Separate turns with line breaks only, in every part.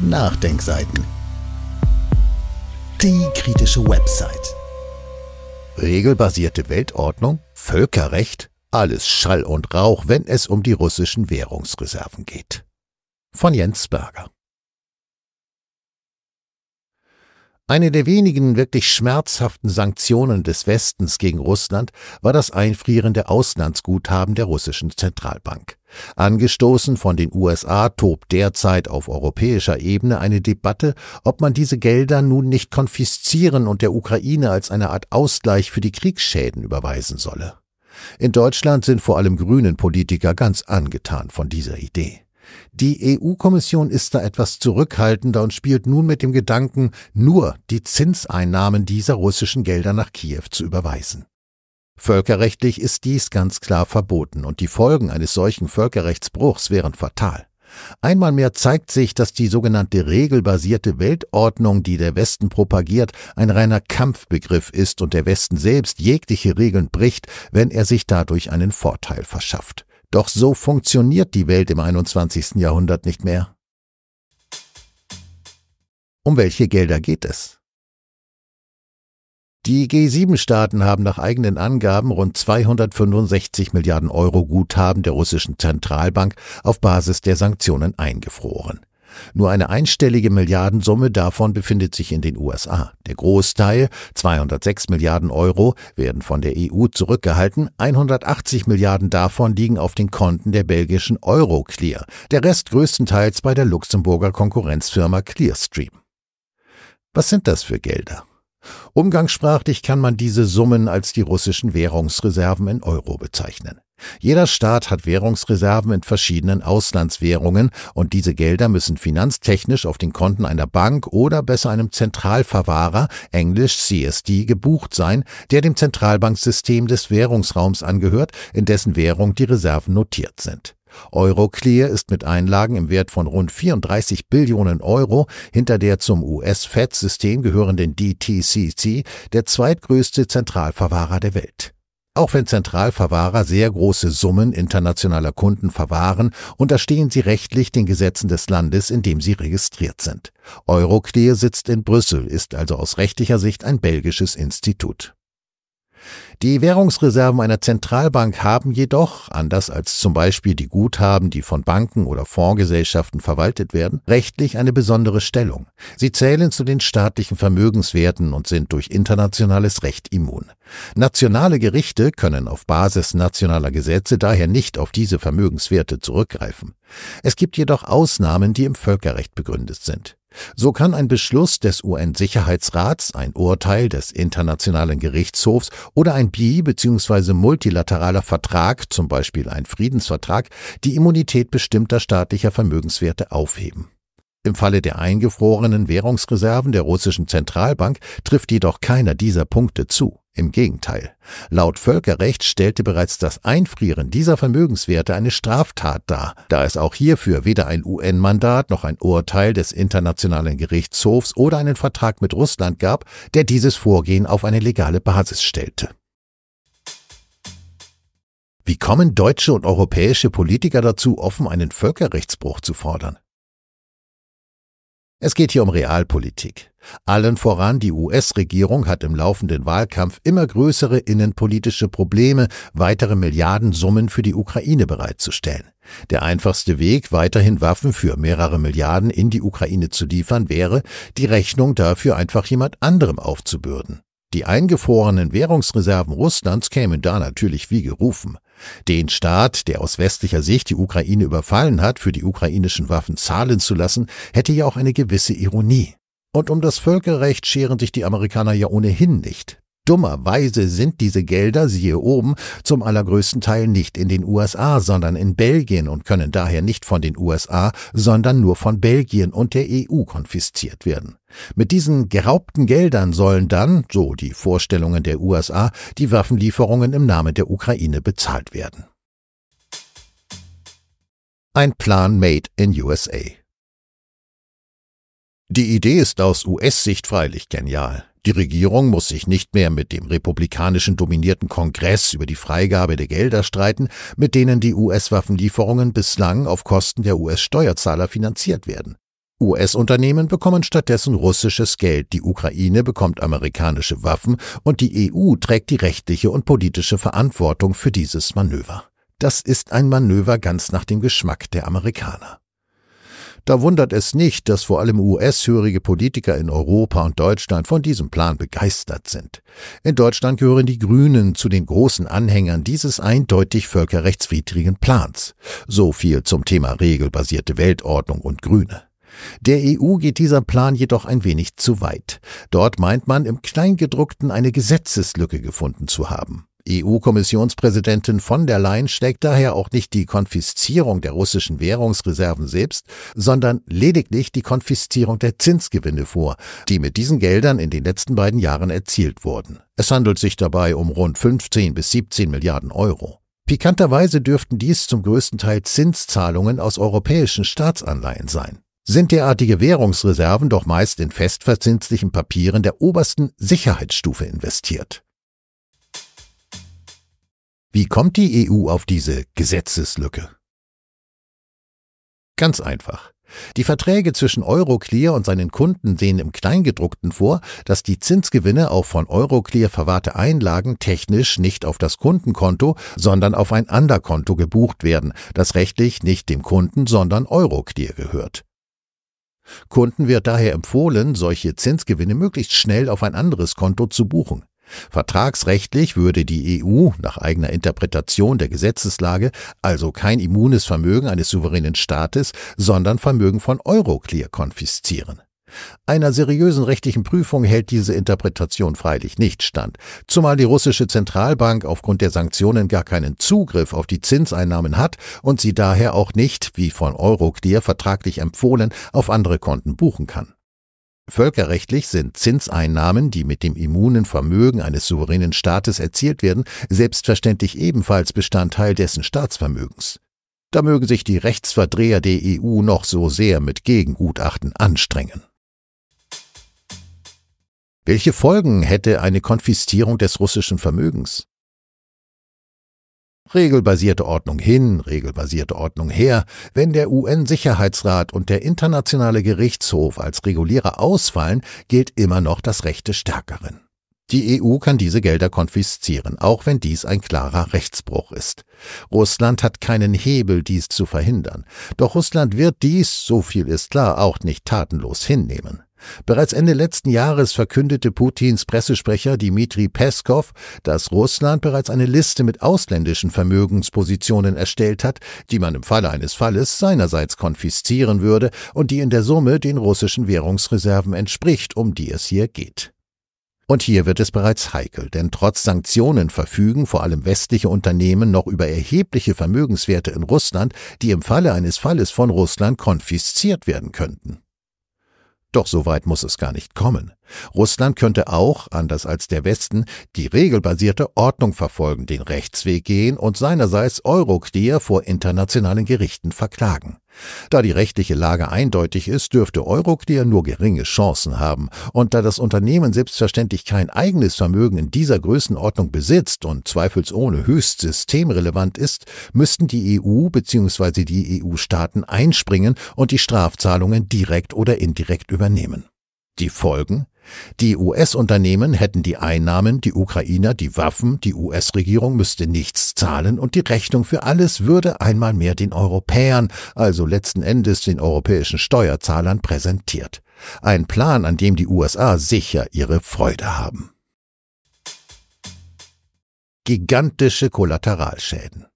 Nachdenkseiten. Die kritische Website. Regelbasierte Weltordnung, Völkerrecht, alles Schall und Rauch, wenn es um die russischen Währungsreserven geht. Von Jens Berger. Eine der wenigen wirklich schmerzhaften Sanktionen des Westens gegen Russland war das Einfrieren der Auslandsguthaben der russischen Zentralbank. Angestoßen von den USA tobt derzeit auf europäischer Ebene eine Debatte, ob man diese Gelder nun nicht konfiszieren und der Ukraine als eine Art Ausgleich für die Kriegsschäden überweisen solle. In Deutschland sind vor allem grünen Politiker ganz angetan von dieser Idee. Die EU-Kommission ist da etwas zurückhaltender und spielt nun mit dem Gedanken, nur die Zinseinnahmen dieser russischen Gelder nach Kiew zu überweisen. Völkerrechtlich ist dies ganz klar verboten und die Folgen eines solchen Völkerrechtsbruchs wären fatal. Einmal mehr zeigt sich, dass die sogenannte regelbasierte Weltordnung, die der Westen propagiert, ein reiner Kampfbegriff ist und der Westen selbst jegliche Regeln bricht, wenn er sich dadurch einen Vorteil verschafft. Doch so funktioniert die Welt im 21. Jahrhundert nicht mehr. Um welche Gelder geht es? Die G7-Staaten haben nach eigenen Angaben rund 265 Milliarden Euro Guthaben der russischen Zentralbank auf Basis der Sanktionen eingefroren. Nur eine einstellige Milliardensumme davon befindet sich in den USA. Der Großteil, 206 Milliarden Euro, werden von der EU zurückgehalten, 180 Milliarden davon liegen auf den Konten der belgischen Euroclear, der Rest größtenteils bei der Luxemburger Konkurrenzfirma Clearstream. Was sind das für Gelder? Umgangssprachlich kann man diese Summen als die russischen Währungsreserven in Euro bezeichnen. Jeder Staat hat Währungsreserven in verschiedenen Auslandswährungen und diese Gelder müssen finanztechnisch auf den Konten einer Bank oder besser einem Zentralverwahrer, englisch CSD, gebucht sein, der dem Zentralbanksystem des Währungsraums angehört, in dessen Währung die Reserven notiert sind. Euroclear ist mit Einlagen im Wert von rund 34 Billionen Euro hinter der zum US-Fed-System gehörenden DTCC der zweitgrößte Zentralverwahrer der Welt. Auch wenn Zentralverwahrer sehr große Summen internationaler Kunden verwahren, unterstehen sie rechtlich den Gesetzen des Landes, in dem sie registriert sind. Euroclear sitzt in Brüssel, ist also aus rechtlicher Sicht ein belgisches Institut. Die Währungsreserven einer Zentralbank haben jedoch, anders als zum Beispiel die Guthaben, die von Banken oder Fondsgesellschaften verwaltet werden, rechtlich eine besondere Stellung. Sie zählen zu den staatlichen Vermögenswerten und sind durch internationales Recht immun. Nationale Gerichte können auf Basis nationaler Gesetze daher nicht auf diese Vermögenswerte zurückgreifen. Es gibt jedoch Ausnahmen, die im Völkerrecht begründet sind. So kann ein Beschluss des UN-Sicherheitsrats, ein Urteil des Internationalen Gerichtshofs oder ein bi- bzw. multilateraler Vertrag, zum Beispiel ein Friedensvertrag, die Immunität bestimmter staatlicher Vermögenswerte aufheben. Im Falle der eingefrorenen Währungsreserven der russischen Zentralbank trifft jedoch keiner dieser Punkte zu. Im Gegenteil, laut Völkerrecht stellte bereits das Einfrieren dieser Vermögenswerte eine Straftat dar, da es auch hierfür weder ein UN-Mandat noch ein Urteil des Internationalen Gerichtshofs oder einen Vertrag mit Russland gab, der dieses Vorgehen auf eine legale Basis stellte. Wie kommen deutsche und europäische Politiker dazu, offen einen Völkerrechtsbruch zu fordern? Es geht hier um Realpolitik. Allen voran die US-Regierung hat im laufenden Wahlkampf immer größere innenpolitische Probleme, weitere Milliardensummen für die Ukraine bereitzustellen. Der einfachste Weg, weiterhin Waffen für mehrere Milliarden in die Ukraine zu liefern, wäre, die Rechnung dafür einfach jemand anderem aufzubürden. Die eingefrorenen Währungsreserven Russlands kämen da natürlich wie gerufen. Den Staat, der aus westlicher Sicht die Ukraine überfallen hat, für die ukrainischen Waffen zahlen zu lassen, hätte ja auch eine gewisse Ironie. Und um das Völkerrecht scheren sich die Amerikaner ja ohnehin nicht. Dummerweise sind diese Gelder, siehe oben, zum allergrößten Teil nicht in den USA, sondern in Belgien und können daher nicht von den USA, sondern nur von Belgien und der EU konfisziert werden. Mit diesen geraubten Geldern sollen dann, so die Vorstellungen der USA, die Waffenlieferungen im Namen der Ukraine bezahlt werden. Ein Plan made in USA. Die Idee ist aus US-Sicht freilich genial. Die Regierung muss sich nicht mehr mit dem republikanischen dominierten Kongress über die Freigabe der Gelder streiten, mit denen die US-Waffenlieferungen bislang auf Kosten der US-Steuerzahler finanziert werden. US-Unternehmen bekommen stattdessen russisches Geld, die Ukraine bekommt amerikanische Waffen und die EU trägt die rechtliche und politische Verantwortung für dieses Manöver. Das ist ein Manöver ganz nach dem Geschmack der Amerikaner. Da wundert es nicht, dass vor allem US-hörige Politiker in Europa und Deutschland von diesem Plan begeistert sind. In Deutschland gehören die Grünen zu den großen Anhängern dieses eindeutig völkerrechtswidrigen Plans. So viel zum Thema regelbasierte Weltordnung und Grüne. Der EU geht dieser Plan jedoch ein wenig zu weit. Dort meint man im Kleingedruckten eine Gesetzeslücke gefunden zu haben. EU-Kommissionspräsidentin von der Leyen schlägt daher auch nicht die Konfiszierung der russischen Währungsreserven selbst, sondern lediglich die Konfiszierung der Zinsgewinne vor, die mit diesen Geldern in den letzten beiden Jahren erzielt wurden. Es handelt sich dabei um rund 15 bis 17 Milliarden Euro. Pikanterweise dürften dies zum größten Teil Zinszahlungen aus europäischen Staatsanleihen sein sind derartige Währungsreserven doch meist in festverzinslichen Papieren der obersten Sicherheitsstufe investiert. Wie kommt die EU auf diese Gesetzeslücke? Ganz einfach. Die Verträge zwischen Euroclear und seinen Kunden sehen im Kleingedruckten vor, dass die Zinsgewinne auf von Euroclear verwahrte Einlagen technisch nicht auf das Kundenkonto, sondern auf ein Anderkonto gebucht werden, das rechtlich nicht dem Kunden, sondern Euroclear gehört. Kunden wird daher empfohlen, solche Zinsgewinne möglichst schnell auf ein anderes Konto zu buchen. Vertragsrechtlich würde die EU nach eigener Interpretation der Gesetzeslage also kein immunes Vermögen eines souveränen Staates, sondern Vermögen von Euroclear konfiszieren. Einer seriösen rechtlichen Prüfung hält diese Interpretation freilich nicht stand, zumal die russische Zentralbank aufgrund der Sanktionen gar keinen Zugriff auf die Zinseinnahmen hat und sie daher auch nicht, wie von Euroclear vertraglich empfohlen, auf andere Konten buchen kann. Völkerrechtlich sind Zinseinnahmen, die mit dem immunen Vermögen eines souveränen Staates erzielt werden, selbstverständlich ebenfalls Bestandteil dessen Staatsvermögens. Da mögen sich die Rechtsverdreher der EU noch so sehr mit Gegengutachten anstrengen. Welche Folgen hätte eine Konfiszierung des russischen Vermögens? Regelbasierte Ordnung hin, regelbasierte Ordnung her, wenn der UN-Sicherheitsrat und der Internationale Gerichtshof als Regulierer ausfallen, gilt immer noch das Recht des Stärkeren. Die EU kann diese Gelder konfiszieren, auch wenn dies ein klarer Rechtsbruch ist. Russland hat keinen Hebel, dies zu verhindern. Doch Russland wird dies, so viel ist klar, auch nicht tatenlos hinnehmen. Bereits Ende letzten Jahres verkündete Putins Pressesprecher Dmitri Peskov, dass Russland bereits eine Liste mit ausländischen Vermögenspositionen erstellt hat, die man im Falle eines Falles seinerseits konfiszieren würde und die in der Summe den russischen Währungsreserven entspricht, um die es hier geht. Und hier wird es bereits heikel, denn trotz Sanktionen verfügen vor allem westliche Unternehmen noch über erhebliche Vermögenswerte in Russland, die im Falle eines Falles von Russland konfisziert werden könnten. Doch so weit muss es gar nicht kommen. Russland könnte auch, anders als der Westen, die regelbasierte Ordnung verfolgen, den Rechtsweg gehen und seinerseits Euroclear vor internationalen Gerichten verklagen. Da die rechtliche Lage eindeutig ist, dürfte Euroclear nur geringe Chancen haben, und da das Unternehmen selbstverständlich kein eigenes Vermögen in dieser Größenordnung besitzt und zweifelsohne höchst systemrelevant ist, müssten die EU bzw. die EU-Staaten einspringen und die Strafzahlungen direkt oder indirekt übernehmen. Die Folgen? Die US-Unternehmen hätten die Einnahmen, die Ukrainer die Waffen, die US-Regierung müsste nichts zahlen und die Rechnung für alles würde einmal mehr den Europäern, also letzten Endes den europäischen Steuerzahlern präsentiert. Ein Plan, an dem die USA sicher ihre Freude haben. Gigantische Kollateralschäden.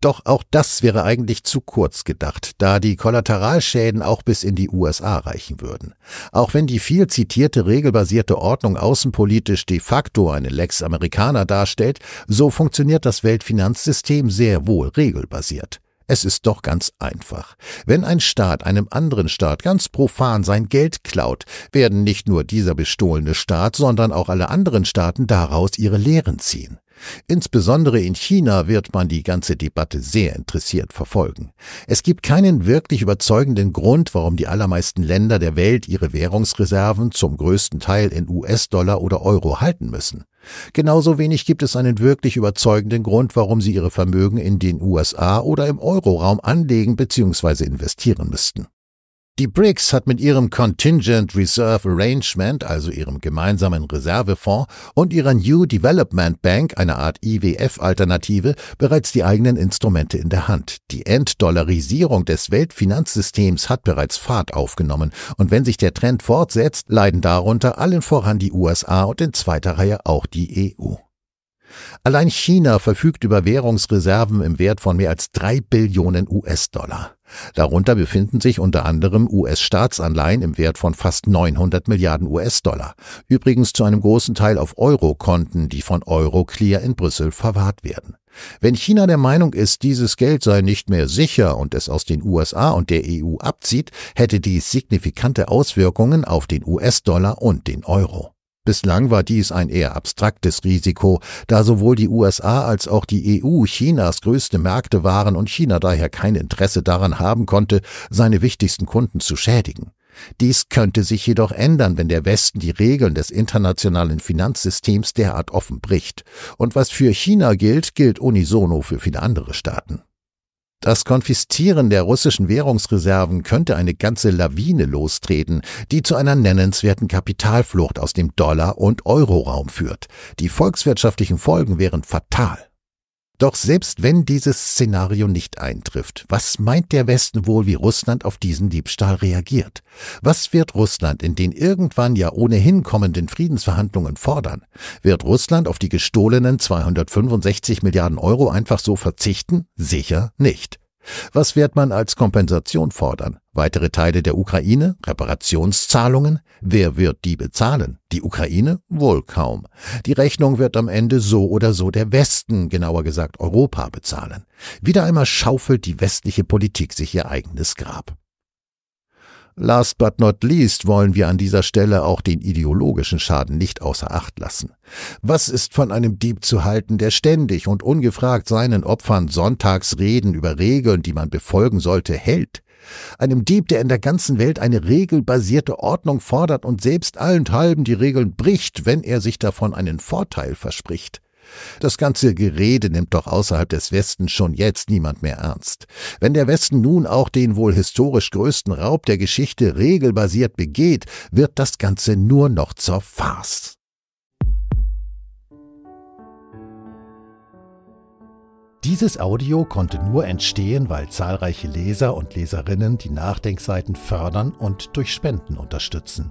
Doch auch das wäre eigentlich zu kurz gedacht, da die Kollateralschäden auch bis in die USA reichen würden. Auch wenn die viel zitierte regelbasierte Ordnung außenpolitisch de facto eine Lex Americana darstellt, so funktioniert das Weltfinanzsystem sehr wohl regelbasiert. Es ist doch ganz einfach. Wenn ein Staat einem anderen Staat ganz profan sein Geld klaut, werden nicht nur dieser bestohlene Staat, sondern auch alle anderen Staaten daraus ihre Lehren ziehen. Insbesondere in China wird man die ganze Debatte sehr interessiert verfolgen. Es gibt keinen wirklich überzeugenden Grund, warum die allermeisten Länder der Welt ihre Währungsreserven zum größten Teil in US-Dollar oder Euro halten müssen. Genauso wenig gibt es einen wirklich überzeugenden Grund, warum sie ihre Vermögen in den USA oder im Euroraum anlegen bzw. investieren müssten. Die BRICS hat mit ihrem Contingent Reserve Arrangement, also ihrem gemeinsamen Reservefonds und ihrer New Development Bank, einer Art IWF-Alternative, bereits die eigenen Instrumente in der Hand. Die Enddollarisierung des Weltfinanzsystems hat bereits Fahrt aufgenommen und wenn sich der Trend fortsetzt, leiden darunter allen voran die USA und in zweiter Reihe auch die EU. Allein China verfügt über Währungsreserven im Wert von mehr als drei Billionen US-Dollar. Darunter befinden sich unter anderem US-Staatsanleihen im Wert von fast 900 Milliarden US-Dollar, übrigens zu einem großen Teil auf Euro-Konten, die von Euroclear in Brüssel verwahrt werden. Wenn China der Meinung ist, dieses Geld sei nicht mehr sicher und es aus den USA und der EU abzieht, hätte dies signifikante Auswirkungen auf den US-Dollar und den Euro. Bislang war dies ein eher abstraktes Risiko, da sowohl die USA als auch die EU Chinas größte Märkte waren und China daher kein Interesse daran haben konnte, seine wichtigsten Kunden zu schädigen. Dies könnte sich jedoch ändern, wenn der Westen die Regeln des internationalen Finanzsystems derart offen bricht. Und was für China gilt, gilt unisono für viele andere Staaten. Das Konfiszieren der russischen Währungsreserven könnte eine ganze Lawine lostreten, die zu einer nennenswerten Kapitalflucht aus dem Dollar- und Euroraum führt. Die volkswirtschaftlichen Folgen wären fatal. Doch selbst wenn dieses Szenario nicht eintrifft, was meint der Westen wohl, wie Russland auf diesen Diebstahl reagiert? Was wird Russland in den irgendwann ja ohnehin kommenden Friedensverhandlungen fordern? Wird Russland auf die gestohlenen 265 Milliarden Euro einfach so verzichten? Sicher nicht. Was wird man als Kompensation fordern? Weitere Teile der Ukraine? Reparationszahlungen? Wer wird die bezahlen? Die Ukraine? Wohl kaum. Die Rechnung wird am Ende so oder so der Westen, genauer gesagt Europa, bezahlen. Wieder einmal schaufelt die westliche Politik sich ihr eigenes Grab. Last but not least wollen wir an dieser Stelle auch den ideologischen Schaden nicht außer Acht lassen. Was ist von einem Dieb zu halten, der ständig und ungefragt seinen Opfern Sonntagsreden über Regeln, die man befolgen sollte, hält? Einem Dieb, der in der ganzen Welt eine regelbasierte Ordnung fordert und selbst allenthalben die Regeln bricht, wenn er sich davon einen Vorteil verspricht. Das ganze Gerede nimmt doch außerhalb des Westens schon jetzt niemand mehr ernst. Wenn der Westen nun auch den wohl historisch größten Raub der Geschichte regelbasiert begeht, wird das Ganze nur noch zur Farce. Dieses Audio konnte nur entstehen, weil zahlreiche Leser und Leserinnen die Nachdenkseiten fördern und durch Spenden unterstützen.